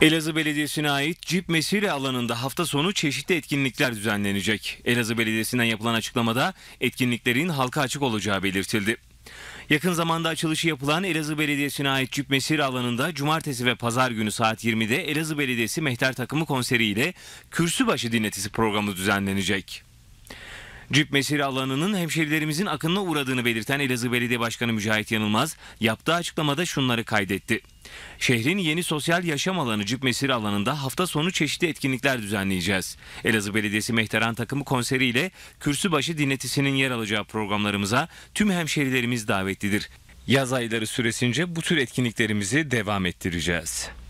Elazığ Belediyesi'ne ait Cip Mesire alanında hafta sonu çeşitli etkinlikler düzenlenecek. Elazığ Belediyesi'nden yapılan açıklamada etkinliklerin halka açık olacağı belirtildi. Yakın zamanda açılışı yapılan Elazığ Belediyesi'ne ait Cip Mesir alanında cumartesi ve pazar günü saat 20'de Elazığ Belediyesi Mehter Takımı konseriyle Kürsübaşı dinletisi programı düzenlenecek. Cip Mesir alanının hemşerilerimizin akınına uğradığını belirten Elazığ Belediye Başkanı Mücahit Yanılmaz yaptığı açıklamada şunları kaydetti. Şehrin yeni sosyal yaşam alanı Cip Mesir alanında hafta sonu çeşitli etkinlikler düzenleyeceğiz. Elazığ Belediyesi Mehteran takımı konseriyle kürsübaşı dinletisinin yer alacağı programlarımıza tüm hemşerilerimiz davetlidir. Yaz ayları süresince bu tür etkinliklerimizi devam ettireceğiz.